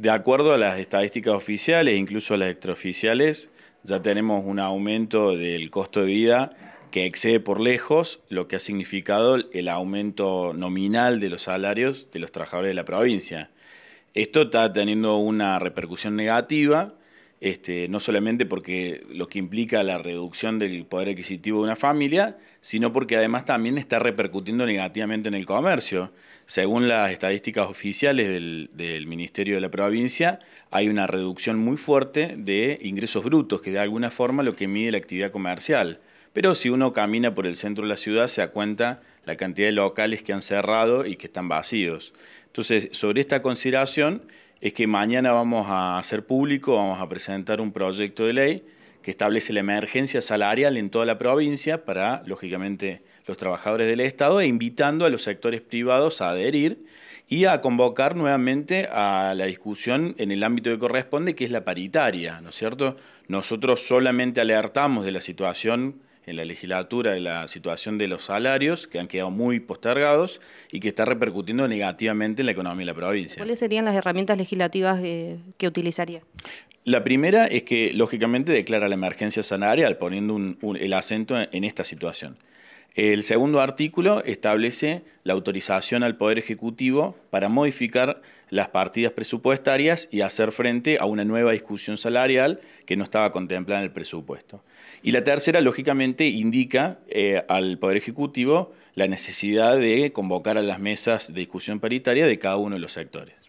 De acuerdo a las estadísticas oficiales, incluso las extraoficiales, ya tenemos un aumento del costo de vida que excede por lejos lo que ha significado el aumento nominal de los salarios de los trabajadores de la provincia. Esto está teniendo una repercusión negativa este, no solamente porque lo que implica la reducción del poder adquisitivo de una familia, sino porque además también está repercutiendo negativamente en el comercio. Según las estadísticas oficiales del, Ministerio de la Provincia, hay una reducción muy fuerte de ingresos brutos, que de alguna forma lo que mide la actividad comercial. Pero si uno camina por el centro de la ciudad se da cuenta la cantidad de locales que han cerrado y que están vacíos. Entonces, sobre esta consideración es que mañana vamos a hacer público, vamos a presentar un proyecto de ley que establece la emergencia salarial en toda la provincia para, lógicamente, los trabajadores del Estado e invitando a los sectores privados a adherir y a convocar nuevamente a la discusión en el ámbito que corresponde, que es la paritaria, ¿no es cierto? Nosotros solamente alertamos de la situación en la legislatura de la situación de los salarios, que han quedado muy postergados y que está repercutiendo negativamente en la economía de la provincia. ¿Cuáles serían las herramientas legislativas eh, que utilizaría? La primera es que, lógicamente, declara la emergencia salarial, poniendo el acento en esta situación. El segundo artículo establece la autorización al Poder Ejecutivo para modificar las partidas presupuestarias y hacer frente a una nueva discusión salarial que no estaba contemplada en el presupuesto. Y la tercera, lógicamente, indica eh, al Poder Ejecutivo la necesidad de convocar a las mesas de discusión paritaria de cada uno de los sectores.